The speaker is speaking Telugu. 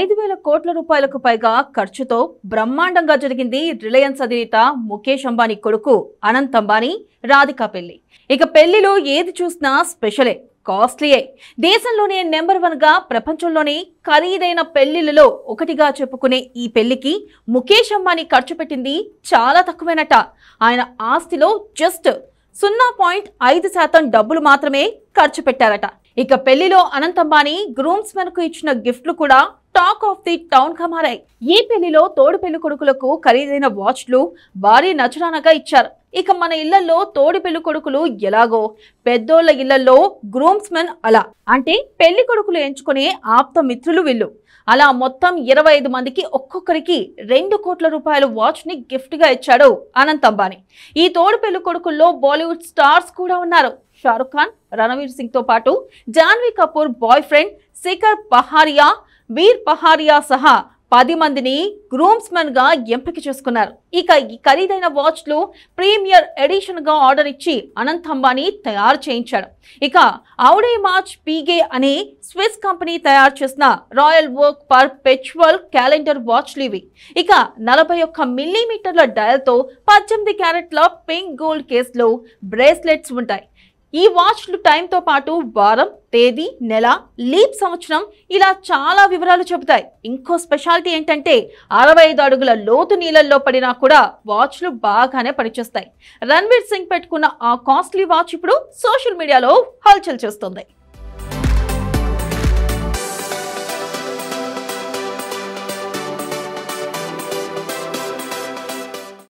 ఐదు వేల కోట్ల రూపాయలకు పైగా ఖర్చుతో బ్రహ్మాండంగా జరిగింది రిలయన్స్ అధినేత ముఖేష్ అంబానీ కొడుకు అనంత్ అంబానీ రాధికా పెళ్లి ఇక పెళ్లిలో ఏది చూసినా స్పెషలే కాస్ట్లీయే దేశంలోనే నెంబర్ వన్గా ప్రపంచంలోనే ఖరీదైన పెళ్లిలలో ఒకటిగా చెప్పుకునే ఈ పెళ్లికి ముఖేష్ అంబానీ ఖర్చు పెట్టింది చాలా తక్కువేనట ఆయన ఆస్తిలో జస్ట్ సున్నా పాయింట్ ఐదు శాతం డబ్బులు మాత్రమే ఖర్చు పెట్టారట ఇక పెళ్లిలో అనంతంబాని గ్రూమ్స్ మెన్కు ఇచ్చిన గిఫ్ట్లు కూడా టాక్ ఆఫ్ ది టౌన్ గా మారాయి ఈ పెళ్లిలో తోడు పెళ్లి కొడుకులకు ఖరీదైన వాచ్లు భారీ నచనానగా ఇచ్చారు ఇక మన ఇళ్లలో తోడు పెళ్లి కొడుకులు ఎలాగో పెద్దోళ్ల ఇళ్లలో గ్రూమ్స్మెన్ అలా అంటే పెళ్లి కొడుకులు ఎంచుకునే ఆప్త మిత్రులు వీళ్ళు అలా మొత్తం ఇరవై ఐదు మందికి ఒక్కొక్కరికి రెండు కోట్ల రూపాయల వాచ్ ని గిఫ్ట్ గా ఇచ్చాడు అనంత్ అంబానీ ఈ తోడు పెళ్లి కొడుకుల్లో బాలీవుడ్ స్టార్స్ కూడా ఉన్నారు షారుఖ్ ఖాన్ రణవీర్ సింగ్ తో పాటు జాన్వీ కపూర్ బాయ్ ఫ్రెండ్ శిఖర్ పహారియా వీర్ పహారియా సహా పది మందిని మెన్ గా ఎంపిక చేసుకున్నారు ఇక ఈ ఖరీదైన వాచ్లు ప్రీమియర్ ఎడిషన్ గా ఆర్డర్ ఇచ్చి అనంత్ అంబానీ తయారు చేయించాడు ఇక ఔడే మార్చ్ పీగే అనే స్విస్ కంపెనీ తయారు చేసిన royal oak perpetual calendar watch ఇవి ఇక నలభై ఒక్క మిల్లీమీటర్ల డయల్తో పద్దెనిమిది క్యారెట్ల పింక్ గోల్డ్ కేసులో బ్రేస్లెట్స్ ఉంటాయి ఈ వాచ్లు టైంతో పాటు వారం తేదీ నెల లీప్ సంవత్సరం ఇలా చాలా వివరాలు చెబుతాయి ఇంకో స్పెషాలిటీ ఏంటంటే అరవై ఐదు అడుగుల లోతు నీళ్ళల్లో పడినా కూడా వాచ్లు బాగానే పనిచేస్తాయి రణ్వీర్ సింగ్ పెట్టుకున్న ఆ కాస్ట్లీ వాచ్ ఇప్పుడు సోషల్ మీడియాలో హల్చల్ చేస్తుంది